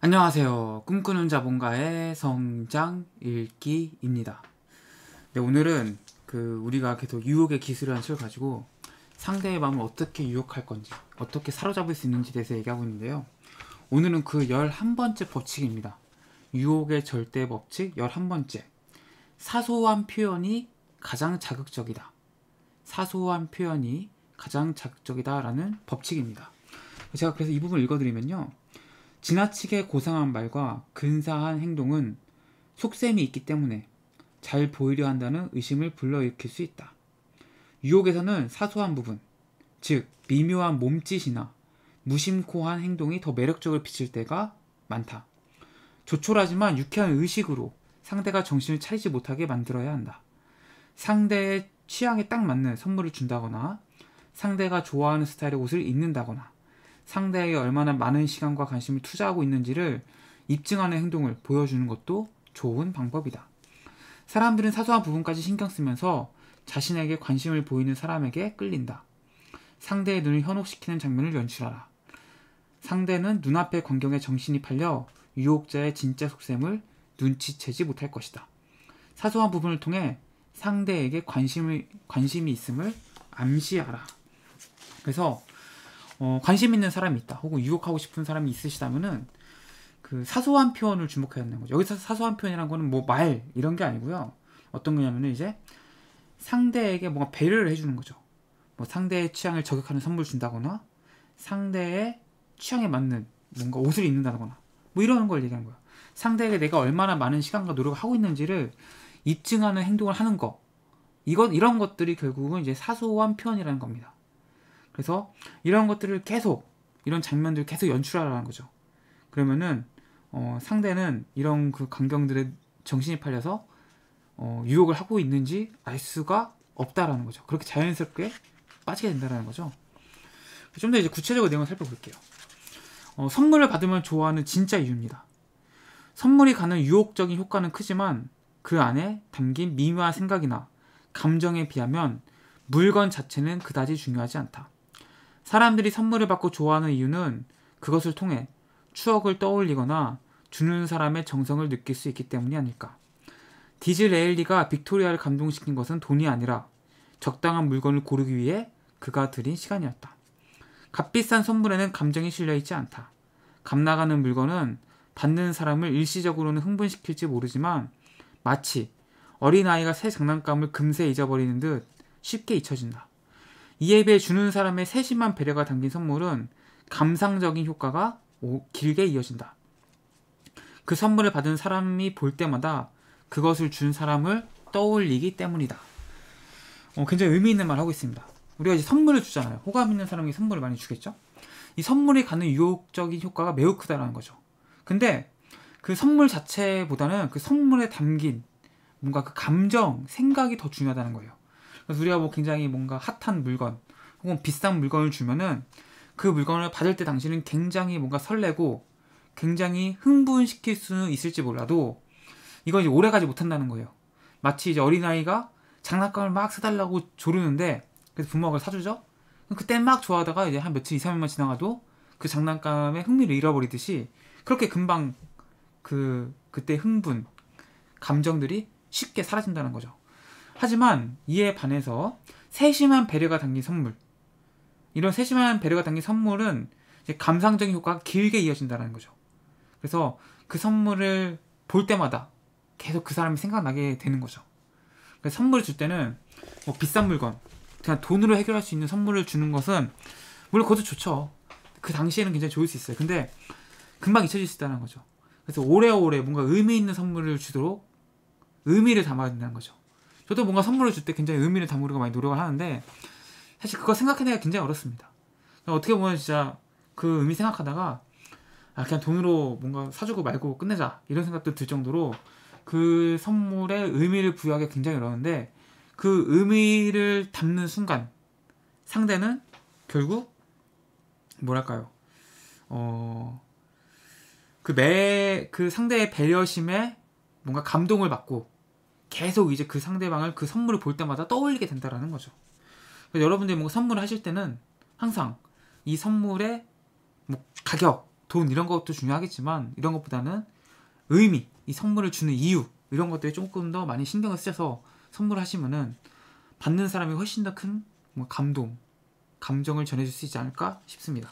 안녕하세요. 꿈꾸는 자본가의 성장 읽기입니다. 네, 오늘은 그 우리가 계속 유혹의 기술이라는 책을 가지고 상대의 마음을 어떻게 유혹할 건지, 어떻게 사로잡을 수 있는지에 대해서 얘기하고 있는데요. 오늘은 그 11번째 법칙입니다. 유혹의 절대 법칙 11번째. 사소한 표현이 가장 자극적이다. 사소한 표현이 가장 자극적이다라는 법칙입니다. 제가 그래서 이 부분을 읽어드리면요. 지나치게 고상한 말과 근사한 행동은 속셈이 있기 때문에 잘 보이려 한다는 의심을 불러일으킬 수 있다. 유혹에서는 사소한 부분, 즉 미묘한 몸짓이나 무심코한 행동이 더 매력적으로 비칠 때가 많다. 조촐하지만 유쾌한 의식으로 상대가 정신을 차리지 못하게 만들어야 한다. 상대의 취향에 딱 맞는 선물을 준다거나 상대가 좋아하는 스타일의 옷을 입는다거나 상대에게 얼마나 많은 시간과 관심을 투자하고 있는지를 입증하는 행동을 보여주는 것도 좋은 방법이다. 사람들은 사소한 부분까지 신경 쓰면서 자신에게 관심을 보이는 사람에게 끌린다. 상대의 눈을 현혹시키는 장면을 연출하라. 상대는 눈앞의 광경에 정신이 팔려 유혹자의 진짜 속셈을 눈치채지 못할 것이다. 사소한 부분을 통해 상대에게 관심을, 관심이 있음을 암시하라. 그래서 어, 관심 있는 사람이 있다 혹은 유혹하고 싶은 사람이 있으시다면은 그 사소한 표현을 주목해야 되는 거죠. 여기서 사소한 표현이란 거는 뭐 말 이런 게 아니고요. 어떤 거냐면은 이제 상대에게 뭔가 배려를 해주는 거죠. 뭐 상대의 취향을 저격하는 선물 준다거나 상대의 취향에 맞는 뭔가 옷을 입는다거나 뭐 이런 걸 얘기하는 거예요 상대에게 내가 얼마나 많은 시간과 노력을 하고 있는지를 입증하는 행동을 하는 거. 이건 이런 것들이 결국은 이제 사소한 표현이라는 겁니다. 그래서 이런 것들을 계속 이런 장면들 계속 연출하라는 거죠. 그러면은 어, 상대는 이런 그 강경들의 정신이 팔려서 어, 유혹을 하고 있는지 알 수가 없다라는 거죠. 그렇게 자연스럽게 빠지게 된다라는 거죠. 좀 더 이제 구체적으로 내용을 살펴볼게요. 어, 선물을 받으면 좋아하는 진짜 이유입니다. 선물이 가는 유혹적인 효과는 크지만 그 안에 담긴 미묘한 생각이나 감정에 비하면 물건 자체는 그다지 중요하지 않다. 사람들이 선물을 받고 좋아하는 이유는 그것을 통해 추억을 떠올리거나 주는 사람의 정성을 느낄 수 있기 때문이 아닐까. 디즈 레일리가 빅토리아를 감동시킨 것은 돈이 아니라 적당한 물건을 고르기 위해 그가 들인 시간이었다. 값비싼 선물에는 감정이 실려있지 않다. 값나가는 물건은 받는 사람을 일시적으로는 흥분시킬지 모르지만 마치 어린아이가 새 장난감을 금세 잊어버리는 듯 쉽게 잊혀진다. 이 앱에 주는 사람의 세심한 배려가 담긴 선물은 감상적인 효과가 길게 이어진다. 그 선물을 받은 사람이 볼 때마다 그것을 준 사람을 떠올리기 때문이다. 어, 굉장히 의미 있는 말을 하고 있습니다. 우리가 이제 선물을 주잖아요. 호감 있는 사람이 선물을 많이 주겠죠? 이 선물이 갖는 유혹적인 효과가 매우 크다라는 거죠. 근데 그 선물 자체보다는 그 선물에 담긴 뭔가 그 감정, 생각이 더 중요하다는 거예요. 우리가 뭐 굉장히 뭔가 핫한 물건 혹은 비싼 물건을 주면은 그 물건을 받을 때 당신은 굉장히 뭔가 설레고 굉장히 흥분시킬 수는 있을지 몰라도 이건 이제 오래가지 못한다는 거예요. 마치 이제 어린아이가 장난감을 막 사달라고 조르는데 그래서 부모가 사주죠. 그때 막 좋아하다가 이제 한 며칠, 이삼일만 지나가도 그 장난감의 흥미를 잃어버리듯이 그렇게 금방 그 그때 흥분 감정들이 쉽게 사라진다는 거죠. 하지만 이에 반해서 세심한 배려가 담긴 선물 이런 세심한 배려가 담긴 선물은 감상적인 효과가 길게 이어진다는 거죠. 그래서 그 선물을 볼 때마다 계속 그 사람이 생각나게 되는 거죠. 그래서 선물을 줄 때는 뭐 비싼 물건, 그냥 돈으로 해결할 수 있는 선물을 주는 것은 물론 그것도 좋죠. 그 당시에는 굉장히 좋을 수 있어요. 근데 금방 잊혀질 수 있다는 거죠. 그래서 오래오래 뭔가 의미 있는 선물을 주도록 의미를 담아야 된다는 거죠. 저도 뭔가 선물을 줄 때 굉장히 의미를 담으려고 많이 노력을 하는데 사실 그거 생각해내기가 굉장히 어렵습니다. 그러니까 어떻게 보면 진짜 그 의미 생각하다가 아 그냥 돈으로 뭔가 사주고 말고 끝내자 이런 생각도 들 정도로 그 선물에 의미를 부여하기 굉장히 어려운데 그 의미를 담는 순간 상대는 결국 뭐랄까요 어 그 매 그 상대의 배려심에 뭔가 감동을 받고 계속 이제 그 상대방을 그 선물을 볼 때마다 떠올리게 된다라는 거죠. 여러분들이 뭔가 선물을 하실 때는 항상 이 선물의 뭐 가격, 돈 이런 것도 중요하겠지만 이런 것보다는 의미, 이 선물을 주는 이유 이런 것들에 조금 더 많이 신경을 쓰셔서 선물을 하시면은 받는 사람이 훨씬 더큰 뭐 감동, 감정을 전해줄 수 있지 않을까 싶습니다.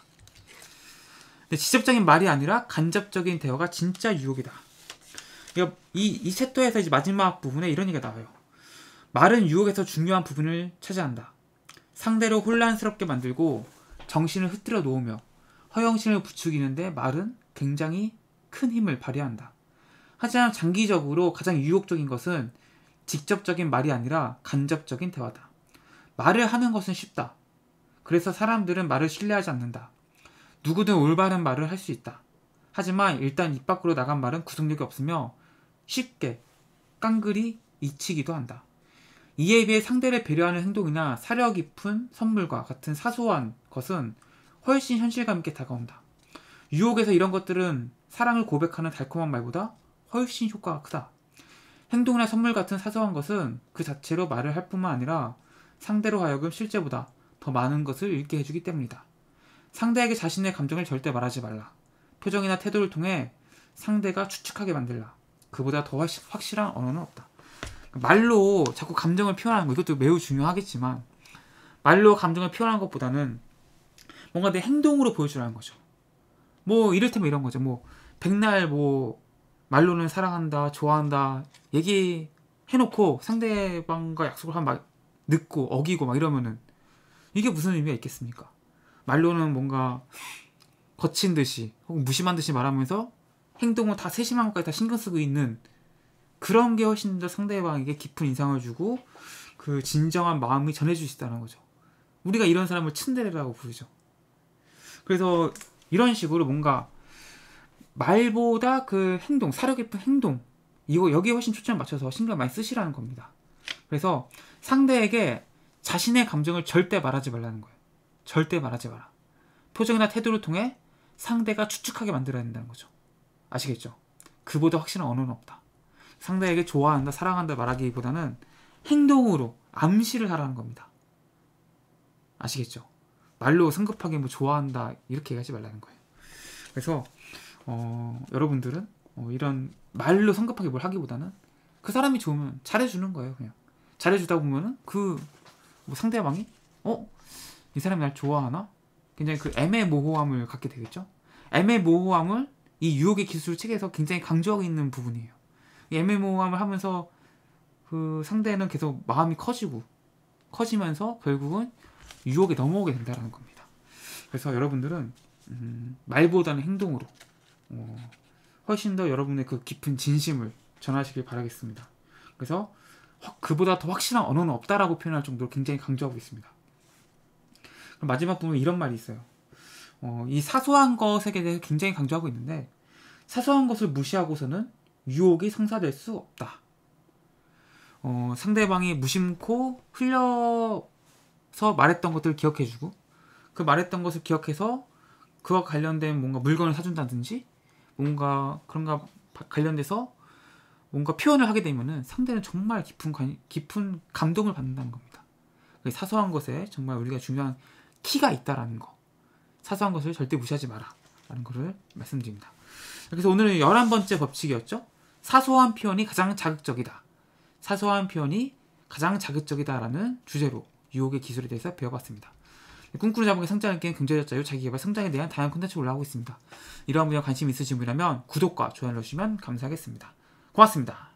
근데 직접적인 말이 아니라 간접적인 대화가 진짜 유혹이다. 그러니까 이, 이 챕터에서 이제 마지막 부분에 이런 얘기가 나와요. 말은 유혹에서 중요한 부분을 차지한다. 상대를 혼란스럽게 만들고 정신을 흐트려 놓으며 허영심을 부추기는데 말은 굉장히 큰 힘을 발휘한다. 하지만 장기적으로 가장 유혹적인 것은 직접적인 말이 아니라 간접적인 대화다. 말을 하는 것은 쉽다. 그래서 사람들은 말을 신뢰하지 않는다. 누구든 올바른 말을 할 수 있다. 하지만 일단 입 밖으로 나간 말은 구속력이 없으며 쉽게 깡그리 잊히기도 한다. 이에 비해 상대를 배려하는 행동이나 사려 깊은 선물과 같은 사소한 것은 훨씬 현실감 있게 다가온다. 유혹에서 이런 것들은 사랑을 고백하는 달콤한 말보다 훨씬 효과가 크다. 행동이나 선물 같은 사소한 것은 그 자체로 말을 할 뿐만 아니라 상대로 하여금 실제보다 더 많은 것을 읽게 해주기 때문이다. 상대에게 자신의 감정을 절대 말하지 말라. 표정이나 태도를 통해 상대가 추측하게 만들라. 그보다 더 확실한 언어는 없다. 말로 자꾸 감정을 표현하는 것도 매우 중요하겠지만 말로 감정을 표현하는 것보다는 뭔가 내 행동으로 보여주라는 거죠. 뭐 이를테면 이런 거죠. 뭐 백날 뭐 말로는 사랑한다, 좋아한다 얘기 해놓고 상대방과 약속을 한 막 늦고 어기고 막 이러면은 이게 무슨 의미가 있겠습니까? 말로는 뭔가 거친 듯이 혹은 무심한 듯이 말하면서 행동을 다 세심한 것까지 다 신경 쓰고 있는 그런 게 훨씬 더 상대방에게 깊은 인상을 주고 그 진정한 마음이 전해질 수 있다는 거죠. 우리가 이런 사람을 츤데레라고 부르죠. 그래서 이런 식으로 뭔가 말보다 그 행동, 사려 깊은 행동 이거 여기에 훨씬 초점을 맞춰서 신경 많이 쓰시라는 겁니다. 그래서 상대에게 자신의 감정을 절대 말하지 말라는 거예요. 절대 말하지 마라. 표정이나 태도를 통해 상대가 추측하게 만들어야 된다는 거죠. 아시겠죠? 그보다 확실한 언어는 없다. 상대에게 좋아한다, 사랑한다 말하기보다는 행동으로 암시를 하라는 겁니다. 아시겠죠? 말로 성급하게 뭐 좋아한다 이렇게 얘기하지 말라는 거예요. 그래서 어, 여러분들은 어, 이런 말로 성급하게 뭘 하기보다는 그 사람이 좋으면 잘해주는 거예요. 그냥 잘해주다 보면은 그뭐 상대방이 어이 사람이 날 좋아하나 굉장히 그 애매모호함을 갖게 되겠죠. 애매모호함을 이 유혹의 기술 책에서 굉장히 강조하고 있는 부분이에요. MMO함을 하면서 그 상대는 계속 마음이 커지고 커지면서 결국은 유혹에 넘어오게 된다는 겁니다. 그래서 여러분들은 음, 말보다는 행동으로 어, 훨씬 더 여러분의 그 깊은 진심을 전하시길 바라겠습니다. 그래서 그보다 더 확실한 언어는 없다라고 표현할 정도로 굉장히 강조하고 있습니다. 마지막 부분에 이런 말이 있어요. 어, 이 사소한 것에 대해 굉장히 강조하고 있는데 사소한 것을 무시하고서는 유혹이 성사될 수 없다. 어, 상대방이 무심코 흘려서 말했던 것들을 기억해주고 그 말했던 것을 기억해서 그와 관련된 뭔가 물건을 사준다든지 뭔가 그런가 관련돼서 뭔가 표현을 하게 되면은 상대는 정말 깊은 관, 깊은 감동을 받는다는 겁니다. 그 사소한 것에 정말 우리가 중요한 키가 있다라는 거. 사소한 것을 절대 무시하지 마라. 라는 것을 말씀드립니다. 그래서 오늘은 열한 번째 법칙이었죠. 사소한 표현이 가장 자극적이다. 사소한 표현이 가장 자극적이다라는 주제로 유혹의 기술에 대해서 배워봤습니다. 꿈꾸는 자본의 성장을 깨는 경제적 자유, 자기개발, 성장에 대한 다양한 콘텐츠 올라오고 있습니다. 이러한 분야 관심 있으신 분이라면 구독과 좋아요 눌러주시면 감사하겠습니다. 고맙습니다.